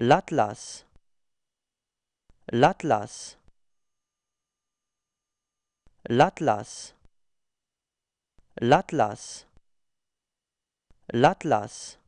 l'Atlas, l'Atlas, l'Atlas, l'Atlas, l'Atlas.